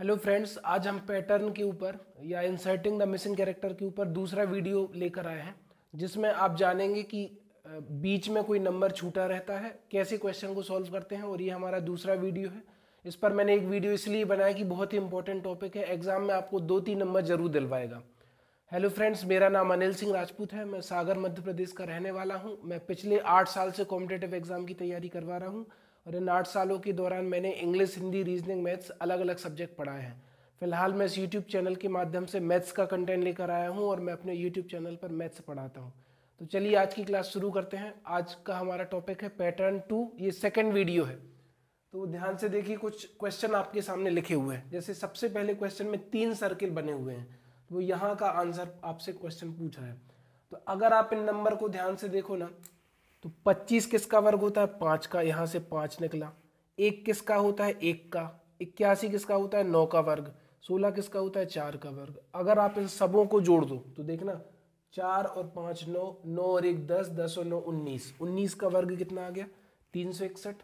hello friends आज हम pattern के ऊपर या इंसर्टिंग द मिसिंग कैरेक्टर के ऊपर दूसरा वीडियो लेकर आए हैं जिसमें आप जानेंगे कि बीच में कोई नंबर छूटा रहता है कैसे क्वेश्चन को सॉल्व करते हैं और ये हमारा दूसरा वीडियो है इस पर मैंने एक वीडियो इसलिए बनाया कि बहुत ही इंपॉर्टेंट टॉपिक है एग्जाम में आपको दो तीन नंबर जरूर दिलवाएगा हेलो फ्रेंड्स मेरा नाम अनिल सिंह राजपूत है मैं सागर मध्य प्रदेश का रहने वाला हूँ मैं पिछले आठ साल से कॉम्पिटेटिव एग्जाम की तैयारी करवा रहा हूँ और इन आठ सालों के दौरान मैंने इंग्लिश हिंदी रीजनिंग मैथ्स अलग अलग सब्जेक्ट पढ़ाए हैं फिलहाल मैं इस यूट्यूब चैनल के माध्यम से मैथ्स का कंटेंट लेकर आया हूँ और मैं अपने यूट्यूब चैनल पर मैथ्स पढ़ाता हूँ तो चलिए आज की क्लास शुरू करते हैं आज का हमारा टॉपिक है पैटर्न टू ये सेकेंड वीडियो है तो ध्यान से देखिए कुछ क्वेश्चन आपके सामने लिखे हुए हैं जैसे सबसे पहले क्वेश्चन में तीन सर्किल बने हुए हैं वो यहाँ का आंसर आपसे क्वेश्चन पूछ रहा है तो अगर आप इन नंबर को ध्यान से देखो ना तो पच्चीस किसका वर्ग होता है पाँच का यहाँ से पाँच निकला एक किसका होता है एक का इक्यासी किसका होता है नौ का वर्ग सोलह किसका होता है चार का वर्ग अगर आप इन सबों को जोड़ दो तो देखना चार और पाँच नौ नौ और एक दस दस और नौ उन्नीस उन्नीस का वर्ग कितना आ गया तीन सौ इकसठ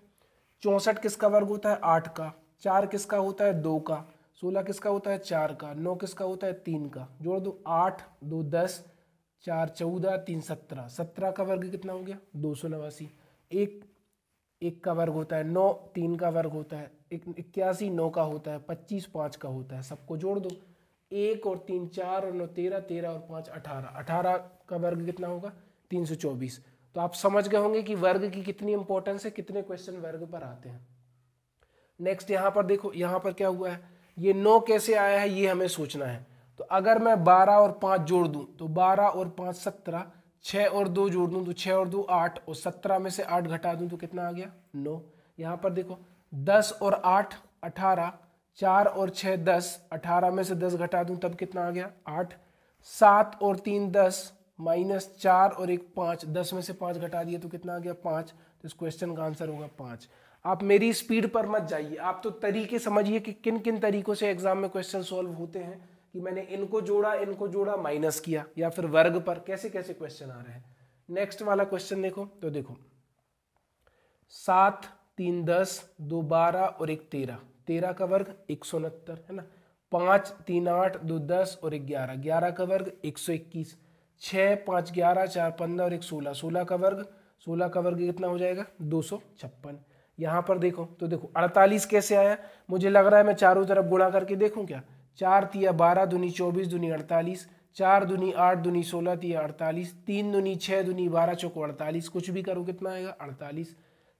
चौंसठ किसका वर्ग होता है आठ का चार किसका होता है दो का सोलह किसका होता है चार का नौ किसका होता है तीन का जोड़ दो आठ दो दस चार चौदह तीन सत्रह सत्रह का वर्ग कितना हो गया दो सौ नवासी एक एक का वर्ग होता है नौ तीन का वर्ग होता है इक्यासी नौ का होता है पच्चीस पाँच का होता है सबको जोड़ दो एक और तीन चार और नौ तेरह तेरह और पाँच अठारह अठारह का वर्ग कितना होगा तीन सौ चौबीस तो आप समझ गए होंगे कि वर्ग की कितनी इंपॉर्टेंस है कितने क्वेश्चन वर्ग पर आते हैं नेक्स्ट यहाँ पर देखो यहाँ पर क्या हुआ है ये नौ कैसे आया है ये हमें सोचना है तो अगर मैं बारह और पाँच जोड़ दूँ तो बारह और पाँच सत्रह छः और दो जोड़ दूँ तो छः और दो आठ और सत्रह में से आठ घटा दूँ तो कितना आ गया नौ यहाँ पर देखो दस और आठ अठारह चार और छः दस अठारह में से दस घटा दूँ तब कितना आ गया आठ सात और तीन दस माइनस चार और एक पाँच दस में से पाँच घटा दिए तो कितना आ गया पाँच तो इस क्वेश्चन का आंसर होगा पाँच आप मेरी स्पीड पर मत जाइए आप तो तरीके समझिए कि किन किन तरीकों से एग्जाम में क्वेश्चन सॉल्व होते हैं कि मैंने इनको जोड़ा इनको जोड़ा माइनस किया या फिर वर्ग पर कैसे कैसे क्वेश्चन आ रहे हैं नेक्स्ट वाला क्वेश्चन देखो तो देखो सात तीन दस दो बारह और एक तेरह तेरह का वर्ग एक सौ उनहत्तर है ना पांच तीन आठ दो दस और एक ग्यारह ग्यारह का वर्ग एक सौ इक्कीस छह पांच ग्यारह चार पंद्रह और एक सोलह सोलह का वर्ग सोलह का वर्ग कितना हो जाएगा दो सौ छप्पन यहां पर देखो तो देखो अड़तालीस कैसे आया मुझे लग रहा है मैं चारों तरफ गुणा करके देखूं क्या चार तिया बारह दुनी चौबीस दुनी अड़तालीस चार दुनी आठ दुनी सोलह तिया अड़तालीस तीन दुनी छः दुनी बारह चौको अड़तालीस कुछ भी करो कितना आएगा अड़तालीस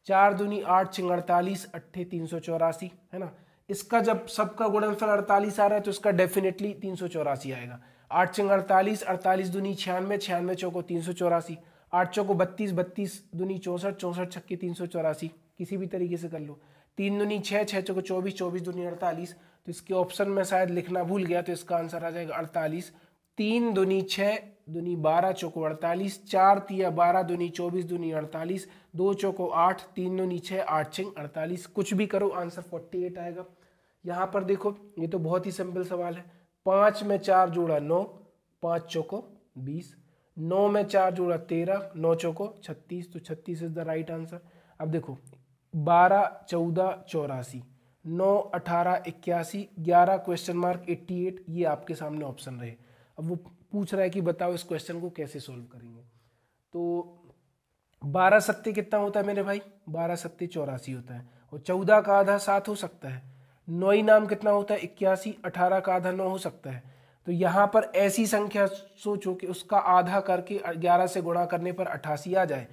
चार दुनी आठ छिंग अड़तालीस अट्ठे तीन सौ चौरासी है ना इसका जब सबका गुणनफल अड़तालीस आ रहा है तो इसका डेफिनेटली तीन सौ चौरासी आएगा आठ छिंग अड़तालीस अड़तालीस दुनी छियानवे छियानवे चौको तीन सौ चौरासी आठ चौको बत्तीस बत्तीस दुनी चौंसठ चौंसठ छक्की तीन सौ चौरासी किसी भी तरीके से कर लो तीन दुनी छः छः चौको चौबीस चौबीस दुनी अड़तालीस तो इसके ऑप्शन में शायद लिखना भूल गया तो इसका आंसर आ जाएगा अड़तालीस तीन दुनी छः दुनी बारह चौको अड़तालीस चार तिया बारह दुनी चौबीस दुनी अड़तालीस दो चौको आठ तीन दुनी छः आठ छिंग अड़तालीस कुछ भी करो आंसर फोर्टी एट आएगा यहाँ पर देखो ये तो बहुत ही सिंपल सवाल है पाँच में चार जोड़ा नौ पाँच चौको बीस नौ में चार जोड़ा तेरह नौ चौको छत्तीस तो छत्तीस इज़ द राइट आंसर अब देखो बारह चौदह चौरासी नौ अठारह इक्यासी ग्यारह क्वेश्चन मार्क एट्टी एट ये आपके सामने ऑप्शन रहे अब वो पूछ रहा है कि बताओ इस क्वेश्चन को कैसे सोल्व करेंगे तो बारह सत्ते कितना होता है मेरे भाई बारह सत्ते चौरासी होता है और चौदह का आधा सात हो सकता है नौ नाम कितना होता है इक्यासी अठारह का आधा नौ हो सकता है तो यहाँ पर ऐसी संख्या सोचो कि उसका आधा करके ग्यारह से गुणा करने पर अठासी आ जाए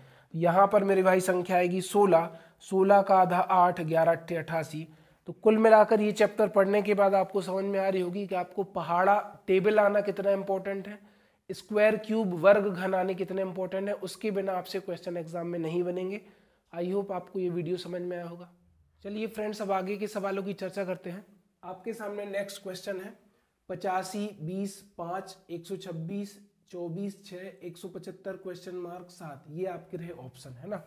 यहाँ पर मेरे भाई संख्या आएगी सोलह सोलह का आधा आठ ग्यारह अट्ठे अठासी तो कुल मिलाकर ये चैप्टर पढ़ने के बाद आपको समझ में आ रही होगी कि आपको पहाड़ा टेबल आना कितना इंपॉर्टेंट है स्क्वायर क्यूब वर्ग घन आने कितने इंपॉर्टेंट है उसके बिना आपसे क्वेश्चन एग्जाम में नहीं बनेंगे आई होप आपको ये वीडियो समझ में आया होगा चलिए फ्रेंड्स अब आगे के सवालों की चर्चा करते हैं आपके सामने नेक्स्ट क्वेश्चन है पचासी बीस पाँच एक सौ छब्बीस चौबीस छः एक सौ पचहत्तर क्वेश्चन मार्क सात ये आपके रहे ऑप्शन है ना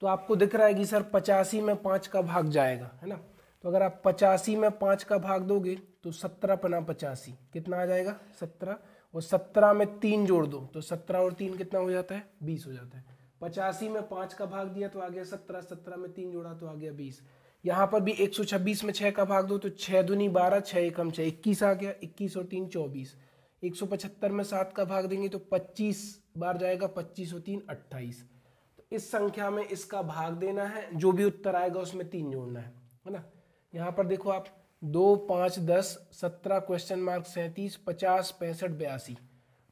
तो आपको दिख रहा है कि सर पचासी में पाँच का भाग जाएगा है ना तो अगर आप पचासी में पाँच का भाग दोगे तो सत्रह पना पचासी कितना आ जाएगा सत्रह और सत्रह में तीन जोड़ दो तो सत्रह और तीन कितना हो जाता है बीस हो जाता है पचासी में पाँच का भाग दिया तो आ गया सत्रह सत्रह में तीन जोड़ा तो आ गया बीस यहाँ पर भी एक सौ छब्बीस में छः का भाग दो तो छः दुनी बारह छः एकम छः इक्कीस आ गया इक्कीस और तीन चौबीस एक सौ पचहत्तर में सात का भाग देंगे तो पच्चीस बार जाएगा पच्चीस और तीन अट्ठाईस तो इस संख्या में इसका भाग देना है जो भी उत्तर आएगा उसमें तीन जोड़ना है है ना यहाँ पर देखो आप दो पाँच दस सत्रह क्वेश्चन मार्क सैंतीस पचास पैंसठ बयासी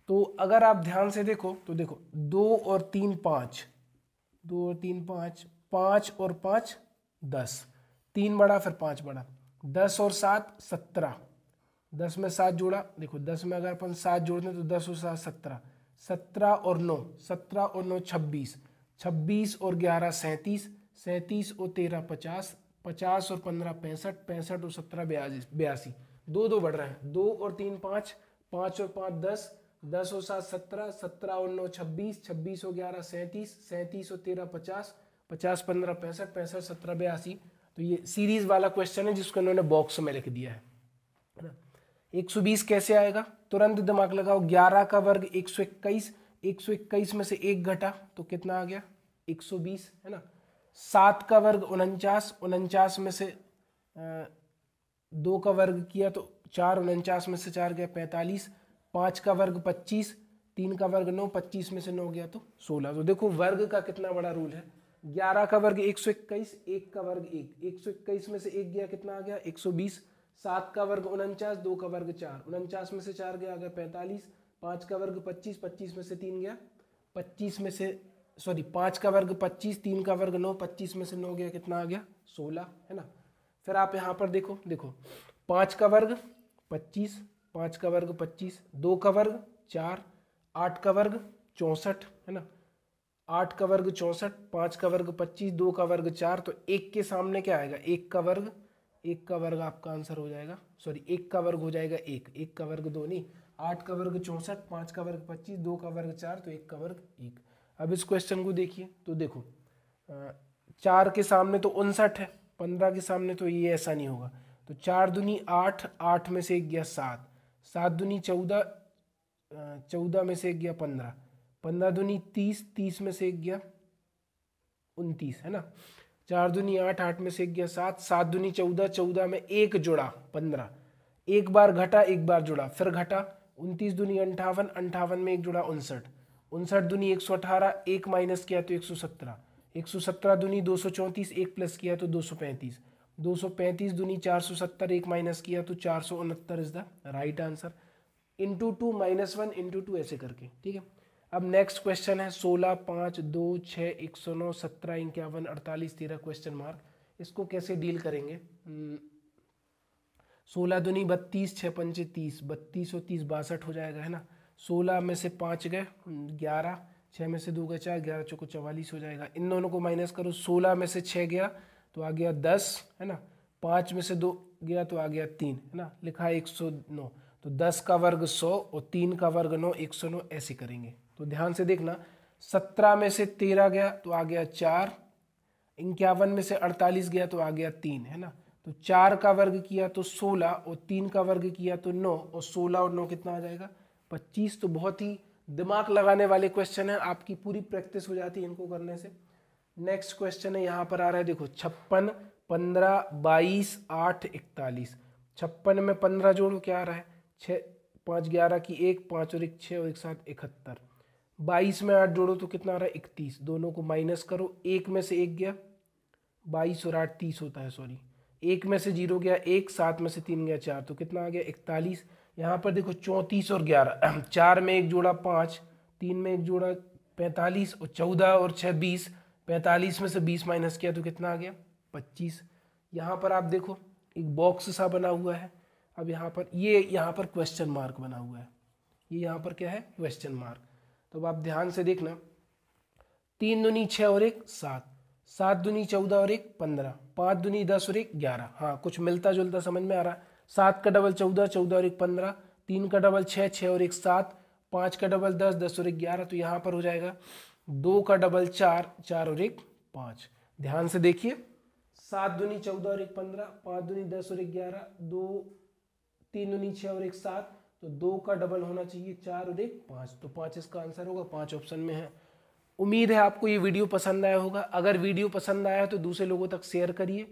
तो अगर आप ध्यान से देखो तो देखो दो और तीन पाँच दो और तीन पाँच पाँच और पाँच दस तीन बड़ा फिर पाँच बड़ा दस और सात सत्रह दस में सात जोड़ा देखो दस में अगर अपन सात जोड़ते हैं तो दस और सात सत्रह सत्रह और नौ सत्रह और नौ छब्बीस छब्बीस और ग्यारह सैंतीस सैंतीस और तेरह पचास पचास और पंद्रह पैंसठ पैंसठ और सत्रह बयासी बयासी दो दो बढ़ रहे हैं दो और तीन पाँच पाँच और पाँच दस दस और सात सत्रह सत्रह और नौ छब्बीस छब्बीस और ग्यारह सैंतीस सैंतीस और तेरह पचास पचास पंद्रह पैंसठ पैंसठ सत्रह बयासी तो ये सीरीज वाला क्वेश्चन है जिसको इन्होंने बॉक्स में लिख दिया है ना एक सौ बीस कैसे आएगा तुरंत दिमाग लगाओ ग्यारह का वर्ग एक सौ इक्कीस एक सौ इक्कीस में से एक घटा तो कितना आ गया एक सौ बीस है ना सात का वर्ग उनचास उनचास में से दो का वर्ग किया तो चार उनचास में से चार गया पैंतालीस पाँच का वर्ग पच्चीस तीन का वर्ग नौ पच्चीस में से नौ गया तो सोलह तो देखो वर्ग का कितना बड़ा रूल है ग्यारह का वर्ग एक सौ इक्कीस एक का वर्ग एक एक सौ इक्कीस में से एक गया कितना आ गया एक सौ बीस सात का वर्ग उनचास दो का वर्ग चार उनचास में से चार गया आ गया पैंतालीस पाँच का वर्ग पच्चीस पच्चीस में से तीन गया पच्चीस में से सॉरी पाँच का वर्ग पच्चीस तीन का वर्ग नौ पच्चीस में से नौ गया कितना आ गया सोलह है ना फिर आप यहाँ पर देखो देखो पाँच का वर्ग पच्चीस पाँच का वर्ग पच्चीस दो का वर्ग चार आठ का वर्ग चौंसठ है ना आठ का वर्ग चौंसठ पाँच का वर्ग पच्चीस दो का वर्ग चार तो एक के सामने क्या आएगा एक का वर्ग एक का वर्ग आपका आंसर हो जाएगा सॉरी एक का वर्ग हो जाएगा एक एक का वर्ग दो नहीं आठ का वर्ग चौंसठ पाँच का वर्ग पच्चीस दो का वर्ग चार तो एक का वर्ग एक अब इस क्वेश्चन को देखिए तो देखो चार के सामने तो उनसठ है पंद्रह के सामने तो ये ऐसा नहीं होगा तो चार दुनी आठ आठ में से एक गया सात सात दुनी चौदह चौदह में से एक गया पंद्रह पंद्रह दुनी तीस तीस में से एक गया उनतीस है ना चार दुनी आठ आठ में से एक गया सात सात दुनी चौदह चौदह में एक जुड़ा पंद्रह एक बार घटा एक बार जुड़ा फिर घटा उनतीस दुनी अंठावन अंठावन में एक जुड़ा उनसठ उनसठ दुनी एक सौ अठारह एक माइनस किया तो एक सौ सत्रह एक सौ सत्रह दुनी दो सौ चौंतीस एक प्लस किया तो दो सौ पैंतीस दो सौ पैंतीस दुनी चार सौ सत्तर एक माइनस किया तो चार सौ उनहत्तर is the right answer into two minus one into two ऐसे करके ठीक है अब नेक्स्ट क्वेश्चन है सोलह पाँच दो छः एक सौ नौ सत्रह इक्यावन अड़तालीस तेरह क्वेश्चन मार्क इसको कैसे डील करेंगे hmm, सोलह दुनी बत्तीस छः पंचे तीस बत्तीस और तीस बासठ हो जाएगा है ना सोलह में से पाँच गए ग्यारह छः में से दो गए चार ग्यारह चौको चवालीस हो जाएगा इन दोनों को माइनस करो सोलह में से छः गया तो आ गया दस है ना पाँच में से दो गया तो आ गया तीन है ना लिखा है एक सौ नौ तो दस का वर्ग सौ और तीन का वर्ग नौ एक सौ नौ ऐसे करेंगे तो ध्यान से देखना सत्रह में से तेरह गया तो आ गया चार इक्यावन में से अड़तालीस गया तो आ गया तीन है ना तो चार का वर्ग किया तो सोलह और तीन का वर्ग किया तो नौ और सोलह और नौ कितना आ जाएगा पच्चीस तो बहुत ही दिमाग लगाने वाले क्वेश्चन है आपकी पूरी प्रैक्टिस हो जाती है इनको करने से नेक्स्ट क्वेश्चन है यहाँ पर आ रहा है देखो छप्पन पंद्रह बाईस आठ इकतालीस छप्पन में पंद्रह जोड़ो क्या आ रहा है छः पाँच ग्यारह की एक पाँच और एक छः और एक साथ इकहत्तर बाईस में आठ जोड़ो तो कितना आ रहा है इकतीस दोनों को माइनस करो एक में से एक गया बाईस और आठ तीस होता है सॉरी एक में से जीरो गया एक सात में से तीन गया चार तो कितना आ गया इकतालीस यहाँ पर देखो चौंतीस और ग्यारह चार में एक जोड़ा पाँच तीन में एक जोड़ा पैंतालीस और चौदह और छः बीस पैंतालीस में से बीस माइनस किया तो कितना आ गया पच्चीस यहाँ पर आप देखो एक बॉक्स सा बना हुआ है अब यहाँ पर ये यहाँ पर क्वेश्चन मार्क बना हुआ है ये यहाँ पर क्या है क्वेश्चन मार्क तो अब आप ध्यान से देखना तीन दुनी छः और एक सात सात दुनी चौदह और एक पंद्रह पाँच दुनी दस और एक ग्यारह हाँ कुछ मिलता जुलता समझ में आ रहा है सात का डबल चौदह चौदह और एक पंद्रह तीन का डबल छः छः और एक सात पाँच का डबल दस दस और एक ग्यारह तो यहाँ पर हो जाएगा दो का डबल चार चार और एक पाँच ध्यान से देखिए सात दूनी चौदह और एक पंद्रह पाँच दुनी दस और एक ग्यारह दो तीन दुनी छः और एक सात तो दो का डबल होना चाहिए चार और एक पाँच तो पाँच इसका आंसर होगा पाँच ऑप्शन में है उम्मीद है आपको ये वीडियो पसंद आया होगा अगर वीडियो पसंद आया तो दूसरे लोगों तक शेयर करिए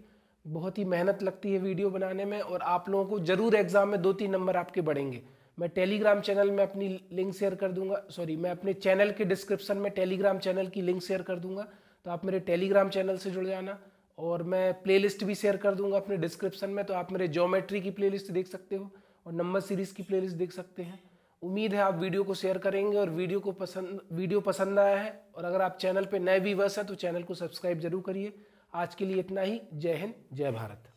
बहुत ही मेहनत लगती है वीडियो बनाने में और आप लोगों को ज़रूर एग्ज़ाम में दो तीन नंबर आपके बढ़ेंगे मैं टेलीग्राम चैनल में अपनी लिंक शेयर कर दूंगा सॉरी मैं अपने चैनल के डिस्क्रिप्शन में टेलीग्राम चैनल की लिंक शेयर कर दूंगा तो आप मेरे टेलीग्राम चैनल से जुड़ जाना और मैं प्लेलिस्ट भी शेयर कर दूंगा अपने डिस्क्रिप्शन में तो आप मेरे ज्योमेट्री की प्लेलिस्ट देख सकते हो और नंबर सीरीज़ की प्लेलिस्ट देख सकते हैं उम्मीद है आप वीडियो को शेयर करेंगे और वीडियो को पसंद वीडियो पसंद आया है और अगर आप चैनल पे नए व्यूवर्स हैं तो चैनल को सब्सक्राइब जरूर करिए आज के लिए इतना ही जय हिंद जय भारत